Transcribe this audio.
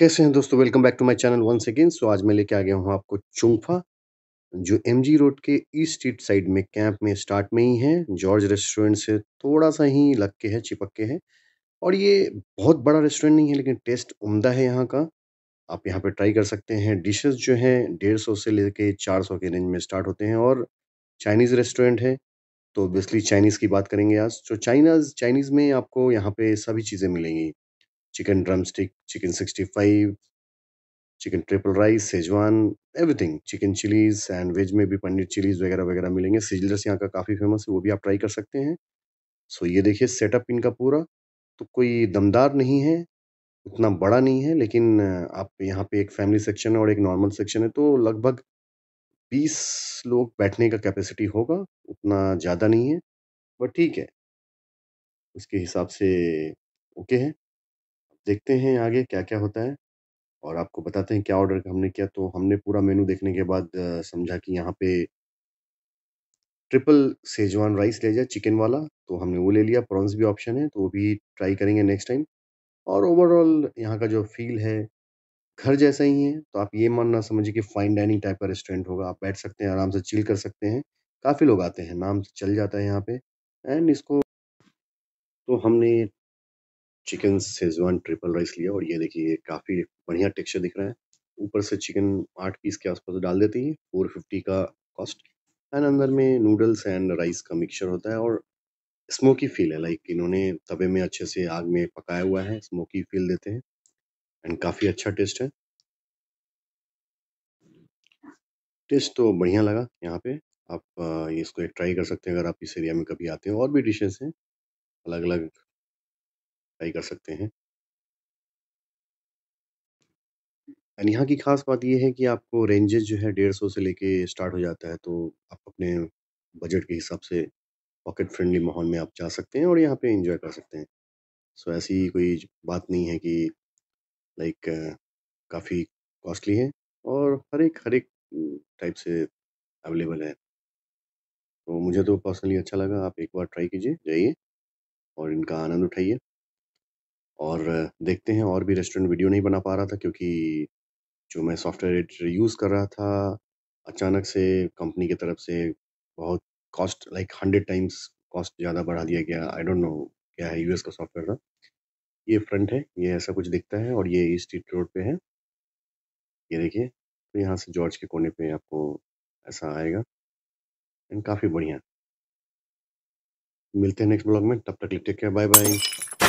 कैसे हैं दोस्तों welcome back to my channel once again so आज मैं लेके आ गया हूँ आपको चुंगफा जो एमजी रोड के ईस्ट स्ट्रीट साइड में कैंप में स्टार्ट में ही है जॉर्ज रेस्टोरेंट से थोड़ा सा ही लग के है चिपक के है और ये बहुत बड़ा रेस्टोरेंट नहीं है लेकिन टेस्ट उमदा है यहाँ का आप यहाँ पर ट्राई कर सकते हैं डिशेज जो हैं डेढ़ सौ से लेके चार सौ के रेंज में स्टार्ट होते हैं और चाइनीज़ रेस्टोरेंट है तो ऑब्वियसली चाइनीज़ की बात करेंगे आज तो चाइनाज चाइनीज़ में आपको यहाँ पर सभी चीज़ें मिलेंगी chicken drumstick chicken sixty five chicken triple rice schezwan everything chicken chillies and veg में भी पनीर चिलीज वगैरह वगैरह मिलेंगे सीजलर्स यहाँ का काफ़ी फेमस है वो भी आप ट्राई कर सकते हैं सो ये देखिए सेटअप इनका पूरा तो कोई दमदार नहीं है उतना बड़ा नहीं है लेकिन आप यहाँ पे एक फैमिली सेक्शन है और एक नॉर्मल सेक्शन है तो लगभग बीस लोग बैठने का कैपेसिटी होगा उतना ज़्यादा नहीं है बट ठीक है उसके हिसाब से ओके है देखते हैं आगे क्या-क्या होता है और आपको बताते हैं क्या ऑर्डर हमने किया, तो हमने पूरा मेनू देखने के बाद समझा कि यहाँ पे ट्रिपल सेजवान राइस ले जाए चिकन वाला, तो हमने वो ले लिया, प्रॉन्स भी ऑप्शन है, तो वो भी ट्राई करेंगे नेक्स्ट टाइम और ओवरऑल यहाँ का जो फ़ील है, घर जैसा ही है, तो आप ये मान ना समझिए कि फाइन डाइनिंग टाइप का रेस्टोरेंट होगा, आप बैठ सकते हैं, आराम से चिल कर सकते हैं, काफ़ी लोग आते हैं, नाम से चल जाता है यहाँ पे एंड इसको तो हमने चिकन सेज़वान ट्रिपल राइस लिया और ये देखिए काफ़ी बढ़िया टेक्सचर दिख रहा है ऊपर से चिकन आठ पीस के आसपास डाल देते हैं फोर फिफ्टी का कॉस्ट एंड अंदर में नूडल्स एंड राइस का मिक्सचर होता है और स्मोकी फील है लाइक इन्होंने तवे में अच्छे से आग में पकाया हुआ है स्मोकी फील देते हैं एंड काफ़ी अच्छा टेस्ट है टेस्ट तो बढ़िया लगा यहाँ पे आप इसको एक ट्राई कर सकते हैं अगर आप इस एरिया में कभी आते हैं और भी डिशेस हैं अलग अलग ट्राई कर सकते हैं। एंड यहाँ की ख़ास बात यह है कि आपको रेंजेज़ जो है डेढ़ सौ से लेके स्टार्ट हो जाता है, तो आप अपने बजट के हिसाब से पॉकेट फ्रेंडली माहौल में आप जा सकते हैं और यहाँ पे इंजॉय कर सकते हैं। सो ऐसी कोई बात नहीं है कि लाइक काफ़ी कॉस्टली है और हर एक हर एक टाइप से अवेलेबल है। तो मुझे तो पर्सनली अच्छा लगा, आप एक बार ट्राई कीजिए, जाइए और इनका आनंद उठाइए। और देखते हैं और भी रेस्टोरेंट वीडियो नहीं बना पा रहा था क्योंकि जो मैं सॉफ्टवेयर एडिटर यूज़ कर रहा था अचानक से कंपनी की तरफ से बहुत cost like hundred times cost ज़्यादा बढ़ा दिया गया आई डोंट नो क्या है यूएस का सॉफ्टवेयर था ये फ्रंट है ये ऐसा कुछ दिखता है और ये स्ट्रीट रोड पे है ये देखिए तो यहाँ से जॉर्ज के कोने पे आपको ऐसा आएगा एंड काफ़ी बढ़िया मिलते हैं नेक्स्ट ब्लॉग में तब तक टेक केयर बाय बाय